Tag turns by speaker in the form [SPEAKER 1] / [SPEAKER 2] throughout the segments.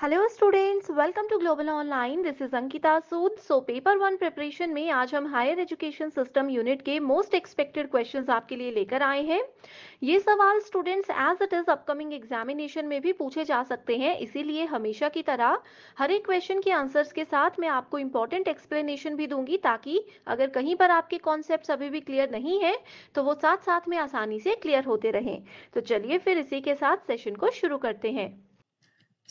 [SPEAKER 1] Hello students welcome to global online this is Ankita Sood so paper one preparation में आज हम higher education system unit के most expected questions आपके लिए लेकर आए हैं ये सवाल students as it is upcoming examination में भी पूछे जा सकते हैं इसीलिए हमेशा की तरह हर एक क्वेश्चन के आंसर्स के साथ मैं आपको इंपॉर्टेंट एक्सप्लेनेशन भी दूंगी ताकि अगर कहीं पर आपके कॉन्सेप्ट अभी भी क्लियर नहीं है तो वो साथ साथ में आसानी से क्लियर होते रहें तो चलिए फिर इसी के साथ सेशन को शुरू करते हैं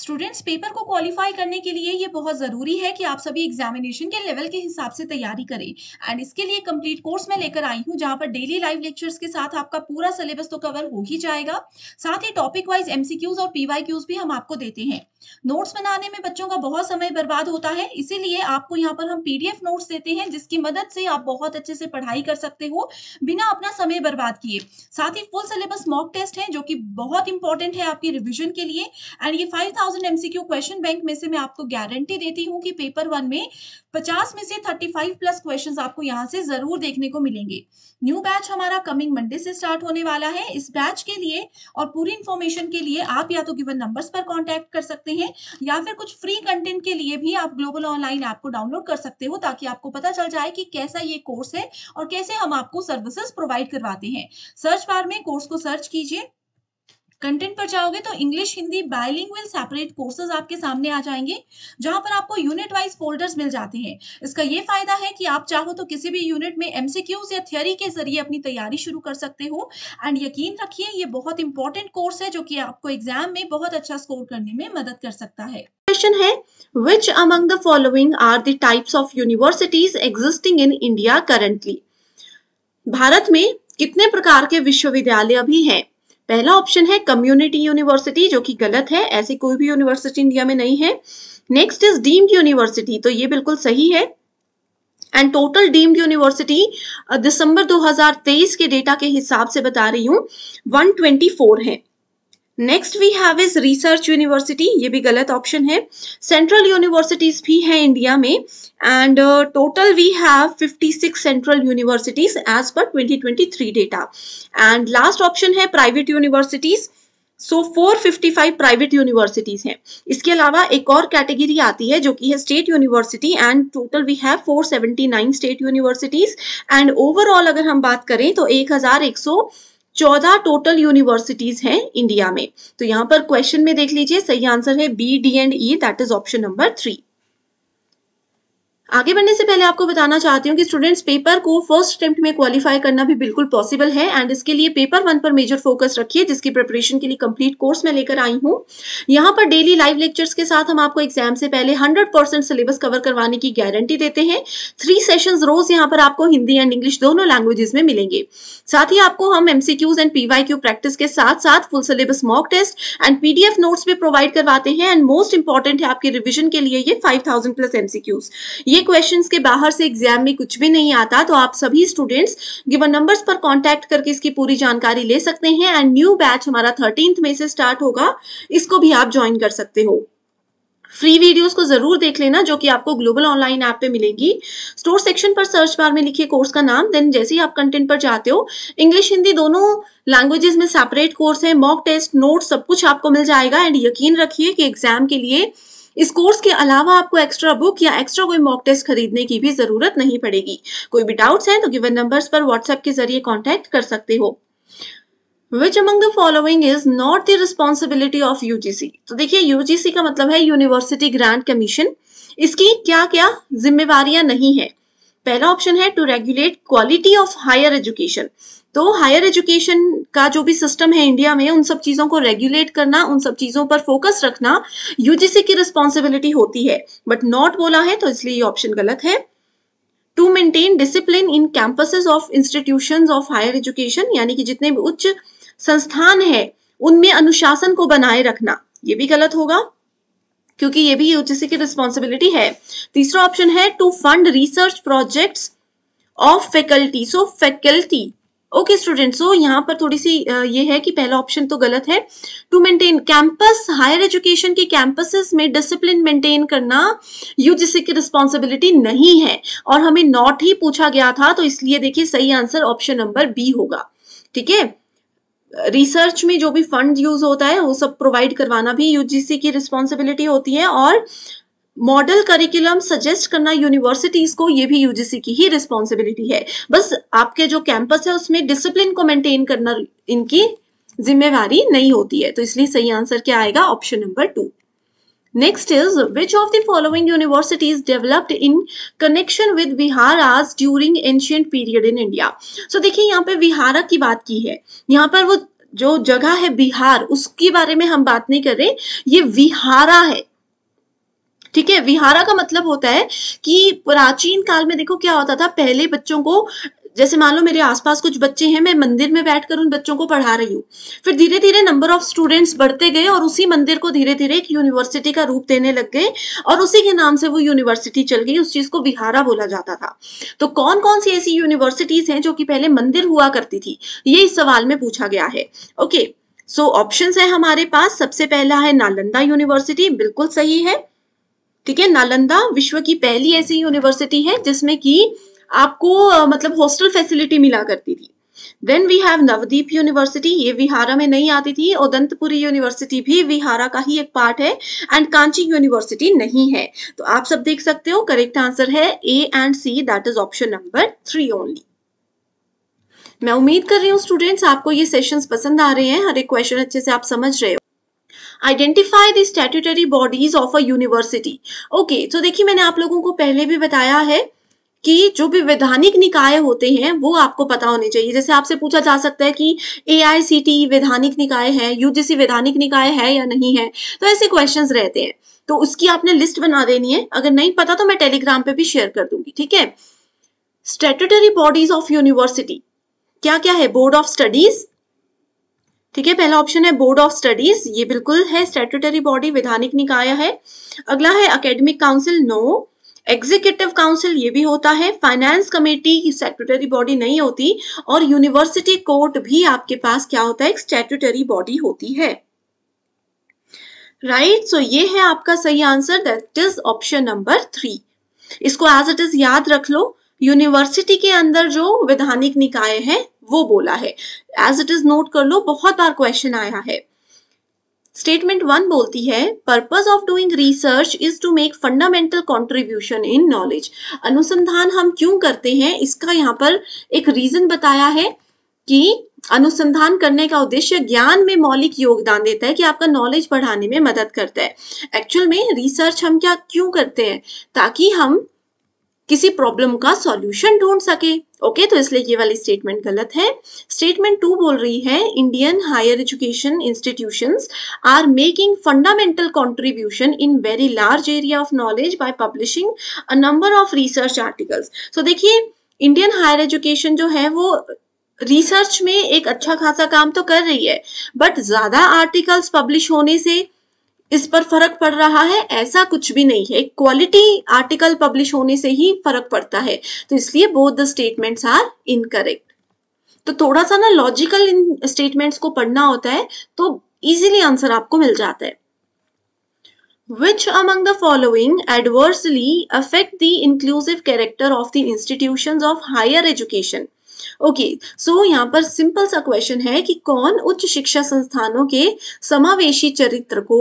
[SPEAKER 1] स्टूडेंट्स पेपर को क्वालिफाई करने के लिए ये बहुत ज़रूरी है कि आप सभी एग्जामिनेशन के लेवल के हिसाब से तैयारी करें एंड इसके लिए कंप्लीट कोर्स मैं लेकर आई हूँ जहाँ पर डेली लाइव लेक्चर्स के साथ आपका पूरा सिलेबस तो कवर हो ही जाएगा साथ ही टॉपिक वाइज एमसीक्यूज और पीवाईक्यूज भी हम आपको देते हैं नोट्स बनाने में बच्चों का बहुत समय बर्बाद होता है इसीलिए आपको यहाँ पर हम पीडीएफ नोट्स देते हैं जिसकी मदद से आप बहुत अच्छे से पढ़ाई कर सकते हो बिना अपना समय बर्बाद किए साथ ही फुल सिलेबस मॉक टेस्ट है जो कि बहुत इंपॉर्टेंट है आपकी रिविजन के लिए एंड ये five thousand MCQ question bank में से मैं आपको गारंटी देती हूँ कि पेपर वन में पचास में से थर्टी फाइव प्लस क्वेश्चन आपको यहाँ से जरूर देखने को मिलेंगे न्यू बैच हमारा कमिंग मंडे से स्टार्ट होने वाला है इस बैच के लिए और पूरी इन्फॉर्मेशन के लिए आप या तो गिवन नंबर्स पर कॉन्टैक्ट कर सकते हैं सकते हैं या फिर कुछ फ्री कंटेंट के लिए भी आप ग्लोबल ऑनलाइन ऐप को डाउनलोड कर सकते हो ताकि आपको पता चल जाए कि कैसा ये कोर्स है और कैसे हम आपको सर्विसेज प्रोवाइड करवाते हैं सर्च बार में कोर्स को सर्च कीजिए कंटेंट पर जाओगे तो English Hindi bilingual separate courses आपके सामने आ जाएंगे जहां पर आपको यूनिट वाइज फोल्डर्स मिल जाते हैं इसका ये फायदा है कि आप चाहो तो किसी भी यूनिट में एमसीक्यूज या थियरी के जरिए अपनी तैयारी शुरू कर सकते हो एंड यकीन रखिए ये बहुत इंपॉर्टेंट कोर्स है जो कि आपको एग्जाम में बहुत अच्छा स्कोर करने में मदद कर सकता है क्वेश्चन है which among the following are the types of universities existing in India currently Bharat में कितने प्रकार के विश्वविद्यालय अभी हैं पहला ऑप्शन है कम्युनिटी यूनिवर्सिटी जो कि गलत है ऐसी कोई भी यूनिवर्सिटी इंडिया में नहीं है नेक्स्ट इज डीम्ड यूनिवर्सिटी तो ये बिल्कुल सही है एंड टोटल डीम्ड यूनिवर्सिटी दिसंबर 2023 के डेटा के हिसाब से बता रही हूं 124 है next we have is research university ये भी गलत ऑप्शन है सेंट्रल यूनिवर्सिटीज भी हैं इंडिया में and total we have 56 central universities as per 2023 data and last option है private universities so so, 455 private universities हैं इसके अलावा एक और कैटेगरी आती है जो कि है state university and total we have 479 state universities and overall अगर हम बात करें तो एक चौदह टोटल यूनिवर्सिटीज हैं इंडिया में तो यहाँ पर क्वेश्चन में देख लीजिए सही आंसर है B D and E that is option number three आगे बढ़ने से पहले आपको बताना चाहती हूँ कि स्टूडेंट्स पेपर को फर्स्ट अटेम्प्ट में क्वालिफाई करना भी बिल्कुल पॉसिबल है एंड इसके लिए पेपर वन पर मेजर फोकस रखिए जिसकी प्रिपरेशन के लिए कंप्लीट कोर्स में लेकर आई हूँ यहाँ पर डेली लाइव लेक्चर्स के साथ हम आपको एग्जाम से पहले हंड्रेड परसेंट सिलेबस कवर करवाने की गारंटी देते हैं थ्री सेशन रोज यहाँ पर आपको हिंदी एंड इंग्लिश दोनों लैंग्वेजेस में मिलेंगे साथ ही आपको हम एमसीक्यूज एंड पीवाई प्रैक्टिस के साथ साथ full syllabus mock test and PDF notes भी प्रोवाइड करवाते हैं एंड मोस्ट इंपॉर्टेंट है आपके रिविजन के लिए ये थाउजेंड प्लस एमसीक्यूज ये क्वेश्चंस के बाहर से एग्जाम में कुछ भी नहीं आता तो आप सभी स्टूडेंट्स गिवन नंबर्स पर कांटेक्ट करके इसकी पूरी जानकारी ले सकते हैं एंड न्यू बैच हमारा थर्टींथ में से स्टार्ट होगा इसको भी आप ज्वाइन कर सकते हो फ्री वीडियोस को जरूर देख लेना जो कि आपको ग्लोबल ऑनलाइन ऐप पे मिलेगी स्टोर सेक्शन पर सर्च बार में लिखिए कोर्स का नाम देन जैसे ही आप कंटेंट पर जाते हो इंग्लिश हिंदी दोनों लैंग्वेजेस में सेपरेट कोर्स है मॉक टेस्ट नोट्स सब कुछ आपको मिल जाएगा एंड यकीन रखिए कि एग्जाम के लिए इस कोर्स के अलावा आपको एक्स्ट्रा बुक या एक्स्ट्रा कोई मॉक टेस्ट खरीदने की भी जरूरत नहीं पड़ेगी कोई भी डाउट्स हैं तो गिवन नंबर्स पर व्हाट्सएप के जरिए कांटेक्ट कर सकते हो which among the following is not the responsibility of UGC तो देखिए यूजीसी का मतलब है यूनिवर्सिटी ग्रांट कमीशन इसकी क्या क्या जिम्मेवारियां नहीं है पहला ऑप्शन है to regulate quality of higher education तो हायर एजुकेशन का जो भी सिस्टम है इंडिया में उन सब चीज़ों को रेगुलेट करना उन सब चीज़ों पर फोकस रखना यूजीसी की रिस्पॉन्सिबिलिटी होती है बट नॉट बोला है तो इसलिए ये ऑप्शन गलत है to maintain discipline in campuses of institution of higher education यानी कि जितने भी उच्च संस्थान है उनमें अनुशासन को बनाए रखना ये भी गलत होगा क्योंकि ये भी यूजीसी की रिस्पॉन्सिबिलिटी है तीसरा ऑप्शन है to fund research projects of faculty so faculty okay student so यहाँ पर थोड़ी सी ये है कि पहला ऑप्शन तो गलत है to maintain campus higher education के कैंपसेस में डिसिप्लिन मेंटेन करना यूजीसी की रिस्पॉन्सिबिलिटी नहीं है और हमें नॉट ही पूछा गया था तो इसलिए देखिए सही आंसर ऑप्शन नंबर बी होगा ठीक है रिसर्च में जो भी फंड यूज होता है वो सब प्रोवाइड करवाना भी यूजीसी की रिस्पॉन्सिबिलिटी होती है और मॉडल करिकुलम सजेस्ट करना यूनिवर्सिटीज को ये भी यूजीसी की ही रिस्पॉन्सिबिलिटी है बस आपके जो कैंपस है उसमें डिसिप्लिन को मेंटेन करना इनकी जिम्मेवारी नहीं होती है तो इसलिए सही आंसर क्या आएगा option number two is which of the following universities developed in connection with with आज during ancient period in India so देखिए यहाँ पे विहारा की बात की है यहाँ पर वो जो जगह है बिहार उसके बारे में हम बात नहीं कर रहे ये विहारा है ठीक है विहारा का मतलब होता है कि प्राचीन काल में देखो क्या होता था पहले बच्चों को जैसे मान लो मेरे आसपास कुछ बच्चे हैं मैं मंदिर में बैठकर उन बच्चों को पढ़ा रही हूँ फिर धीरे धीरे नंबर ऑफ स्टूडेंट्स बढ़ते गए और उसी मंदिर को धीरे धीरे एक यूनिवर्सिटी का रूप देने लग गए और उसी के नाम से वो यूनिवर्सिटी चल गई उस चीज को विहारा बोला जाता था तो कौन कौन सी ऐसी यूनिवर्सिटीज हैं जो कि पहले मंदिर हुआ करती थी ये इस सवाल में पूछा गया है ओके सो ऑप्शन है हमारे पास सबसे पहला है नालंदा यूनिवर्सिटी बिल्कुल सही है ठीक है नालंदा विश्व की पहली ऐसी यूनिवर्सिटी है जिसमें कि आपको मतलब हॉस्टल फैसिलिटी मिला करती थी then we have Navdeep university ये विहारा में नहीं आती थी और दंतपुरी यूनिवर्सिटी भी विहारा का ही एक पार्ट है एंड कांची यूनिवर्सिटी नहीं है तो आप सब देख सकते हो करेक्ट आंसर है A and C that is option number three only मैं उम्मीद कर रही हूँ स्टूडेंट्स आपको ये सेशंस पसंद आ रहे हैं हर एक क्वेश्चन अच्छे से आप समझ रहे हो identify the statutory bodies of a university okay तो देखिए मैंने आप लोगों को पहले भी बताया है कि जो भी वैधानिक निकाय होते हैं वो आपको पता होने चाहिए जैसे आपसे पूछा जा सकता है कि ए e वैधानिक निकाय है यूजीसी वैधानिक निकाय है या नहीं है तो ऐसे क्वेश्चन रहते हैं तो उसकी आपने लिस्ट बना देनी है अगर नहीं पता तो मैं टेलीग्राम पे भी शेयर कर दूंगी ठीक है स्टेटरी बॉडीज ऑफ यूनिवर्सिटी क्या क्या है बोर्ड ऑफ स्टडीज ठीक है पहला ऑप्शन है बोर्ड ऑफ स्टडीज ये बिल्कुल है स्टेटूटरी बॉडी विधानिक निकाय है अगला है academic council no executive council ये भी होता है फाइनेंस कमेटी सेक्रेटरी बॉडी नहीं होती और यूनिवर्सिटी कोर्ट भी आपके पास क्या होता है एक स्टेटूटरी बॉडी होती है राइट right? सो so ये है आपका सही answer that is option number three इसको एज इट इज याद रख लो यूनिवर्सिटी के अंदर जो विधानिक निकाय है वो बोला है एज इट इज नोट कर लो बहुत बार क्वेश्चन आया है स्टेटमेंट वन बोलती है purpose of doing research is to make fundamental contribution in knowledge अनुसंधान हम क्यों करते हैं इसका यहाँ पर एक रीजन बताया है कि अनुसंधान करने का उद्देश्य ज्ञान में मौलिक योगदान देता है कि आपका नॉलेज बढ़ाने में मदद करता है एक्चुअल में रिसर्च हम क्या क्यों करते हैं ताकि हम किसी प्रॉब्लम का सॉल्यूशन ढूंढ सके ओके तो इसलिए ये वाली स्टेटमेंट गलत है स्टेटमेंट टू बोल रही है Indian higher education institutions are making fundamental contribution in very large area of knowledge by publishing a number of research articles so देखिए इंडियन हायर एजुकेशन जो है वो रिसर्च में एक अच्छा खासा काम तो कर रही है बट ज्यादा आर्टिकल्स पब्लिश होने से इस पर फर्क पड़ रहा है ऐसा कुछ भी नहीं है क्वालिटी आर्टिकल पब्लिश होने से ही फर्क पड़ता है तो इसलिए both the statements are incorrect तो थोड़ा सा ना लॉजिकल इन स्टेटमेंट्स को पढ़ना होता है तो इजीली आंसर आपको मिल जाता है which among the following adversely affect the inclusive character of the institutions of higher education okay okay, so so यहाँ पर सिंपल सा क्वेश्चन है कि कौन उच्च शिक्षा संस्थानों के समावेशी चरित्र को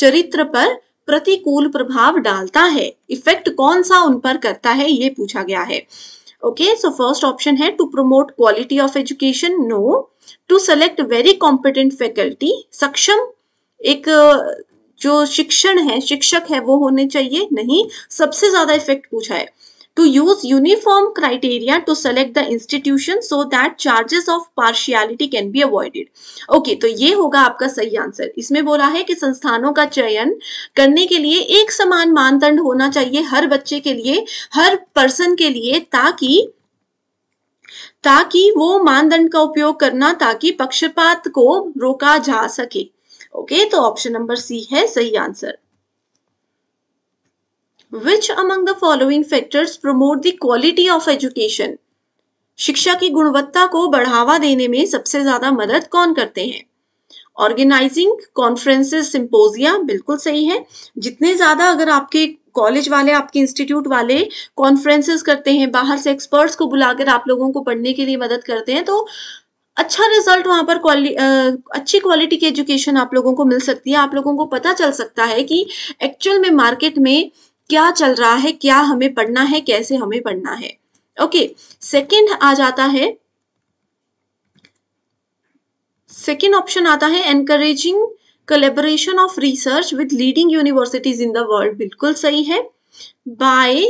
[SPEAKER 1] चरित्र पर प्रतिकूल प्रभाव डालता है इफेक्ट कौन सा उन पर करता है ये पूछा गया है ओके सो फर्स्ट ऑप्शन है to promote quality of education no to select very competent faculty सक्षम एक जो शिक्षण है शिक्षक है वो होने चाहिए नहीं सबसे ज्यादा इफेक्ट पूछा है to use uniform criteria to select the institution so that charges of partiality can be avoided. Okay, to ye hoga aapka sahi answer isme bola hai ki sansthanon ka chayan karne ke liye ek saman mandand hona chahiye har bacche ke liye har person ke liye taki ताकि वो मानदंड का उपयोग करना ताकि पक्षपात को रोका जा सके ओके तो ऑप्शन नंबर सी है सही answer which among the following factors promote the quality of education शिक्षा की गुणवत्ता को बढ़ावा देने में सबसे ज्यादा मदद कौन करते हैं ऑर्गेनाइजिंग कॉन्फ्रेंसेस सिंपोजिया बिल्कुल सही है जितने ज़्यादा अगर आपके कॉलेज वाले आपके इंस्टीट्यूट वाले कॉन्फ्रेंसेस करते हैं बाहर से एक्सपर्ट्स को बुलाकर आप लोगों को पढ़ने के लिए मदद करते हैं तो अच्छा रिजल्ट वहां पर क्वालि अच्छी क्वालिटी की एजुकेशन आप लोगों को मिल सकती है आप लोगों को पता चल सकता है कि एक्चुअल में मार्केट में क्या चल रहा है क्या हमें पढ़ना है कैसे हमें पढ़ना है ओके सेकेंड आ जाता है सेकेंड ऑप्शन आता है encouraging collaboration of research with leading universities in the world बिल्कुल सही है बाय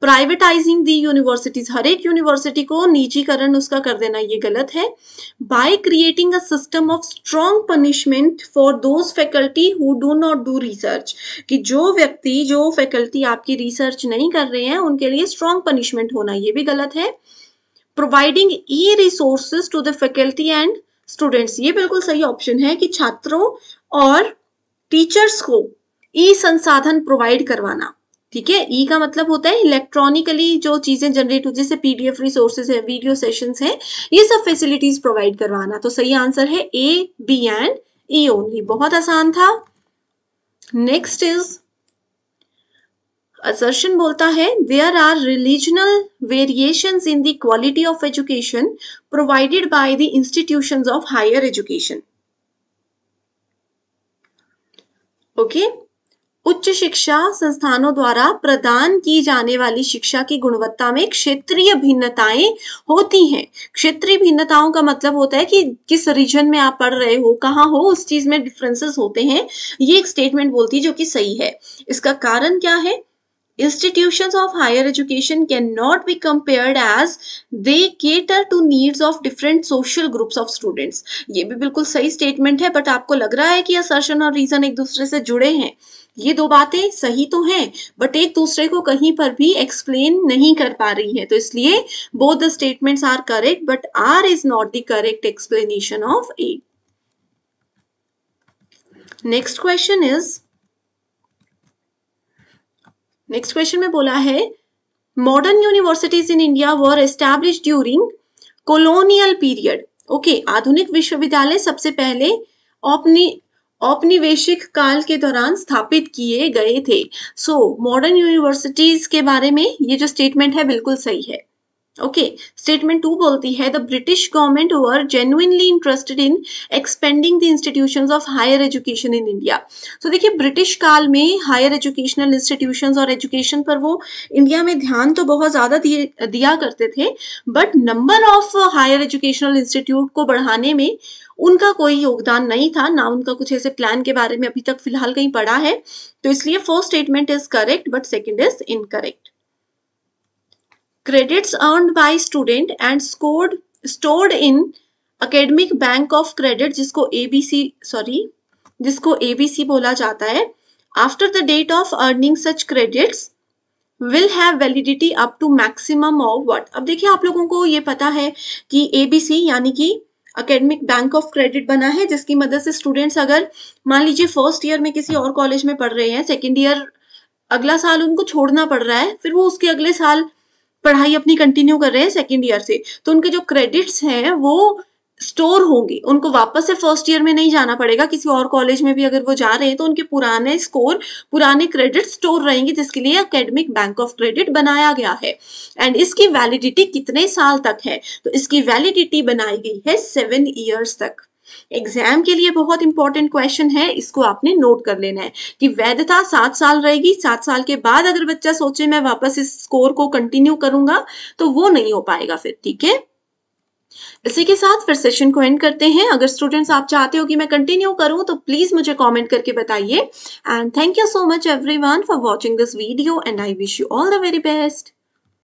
[SPEAKER 1] प्राइवेटाइजिंग दी यूनिवर्सिटीज हर एक यूनिवर्सिटी को निजीकरण उसका कर देना ये गलत है by creating a system of strong punishment for those faculty who do not do research कि जो व्यक्ति जो फैकल्टी आपकी रिसर्च नहीं कर रहे हैं उनके लिए स्ट्रॉन्ग पनिशमेंट होना ये भी गलत है providing e resources to the faculty and students ये बिल्कुल सही ऑप्शन है कि छात्रों और टीचर्स को ई संसाधन प्रोवाइड करवाना ठीक है ई e का मतलब होता है इलेक्ट्रॉनिकली जो चीजें जनरेट हो जैसे पीडीएफ रिसोर्सेज है वीडियो सेशंस है ये सब फैसिलिटीज प्रोवाइड करवाना तो सही आंसर है A B and E only बहुत आसान था नेक्स्ट इज Assertion बोलता है there are regional variation in quality of education provided by the institution of higher education okay उच्च शिक्षा संस्थानों द्वारा प्रदान की जाने वाली शिक्षा की गुणवत्ता में क्षेत्रीय भिन्नताएं होती हैं क्षेत्रीय भिन्नताओं का मतलब होता है कि किस रीजन में आप पढ़ रहे हो कहाँ हो उस चीज में डिफरेंसेस होते हैं ये एक स्टेटमेंट बोलती है जो कि सही है इसका कारण क्या है institutions of higher education cannot be compared as they cater to needs of different social groups of students ये भी बिल्कुल सही statement है बट आपको लग रहा है कि assertion और reason एक दूसरे से जुड़े हैं ये दो बातें सही तो हैं बट एक दूसरे को कहीं पर भी एक्सप्लेन नहीं कर पा रही है तो इसलिए both the statements are correct but R is not the correct explanation of A next question is next question में बोला है modern universities in India were establish during colonial period okay आधुनिक विश्वविद्यालय सबसे पहले औपनिवेशिक काल के दौरान स्थापित किए गए थे सो मॉडर्न यूनिवर्सिटीज के बारे में ये जो स्टेटमेंट है बिल्कुल सही है ओके स्टेटमेंट टू बोलती है the British government were genuinely interested in expanding the institution of higher education in India तो देखिए ब्रिटिश काल में हायर एजुकेशनल इंस्टीट्यूशन और एजुकेशन पर वो इंडिया में ध्यान तो बहुत ज़्यादा दिया करते थे but number of higher educational institute को बढ़ाने में उनका कोई योगदान नहीं था ना उनका कुछ ऐसे प्लान के बारे में अभी तक फिलहाल कहीं पड़ा है तो इसलिए first statement is correct but second is incorrect credits earned by student and scored stored in academic bank of credit जिसको ABC sorry जिसको ABC बोला जाता है after the date of earning such credits will have validity up to maximum of what अब देखिए आप लोगों को ये पता है कि ABC यानी कि अकेडमिक बैंक ऑफ क्रेडिट बना है जिसकी मदद से स्टूडेंट्स अगर मान लीजिए फर्स्ट ईयर में किसी और कॉलेज में पढ़ रहे हैं सेकेंड ईयर अगला साल उनको छोड़ना पड़ रहा है फिर वो उसके अगले साल पढ़ाई अपनी कंटिन्यू कर रहे हैं सेकेंड ईयर से तो उनके जो क्रेडिट्स हैं वो स्टोर होंगे उनको वापस से फर्स्ट ईयर में नहीं जाना पड़ेगा किसी और कॉलेज में भी अगर वो जा रहे हैं तो उनके पुराने स्कोर पुराने क्रेडिट स्टोर रहेंगे जिसके लिए अकेडमिक बैंक ऑफ क्रेडिट बनाया गया है एंड इसकी वैलिडिटी कितने साल तक है तो इसकी वैलिडिटी बनाई गई है सेवन ईयर्स तक एग्जाम के लिए बहुत इंपॉर्टेंट क्वेश्चन है इसको आपने नोट कर लेना है कि वैधता सात साल रहेगी सात साल के बाद अगर बच्चा सोचे मैं वापस इस स्कोर को कंटिन्यू करूंगा तो वो नहीं हो पाएगा फिर ठीक है इसी के साथ फिर सेशन को एंड करते हैं अगर स्टूडेंट्स आप चाहते हो कि मैं कंटिन्यू करूं तो प्लीज मुझे कमेंट करके बताइए and thank you so much everyone for watching this video and I wish you all the very best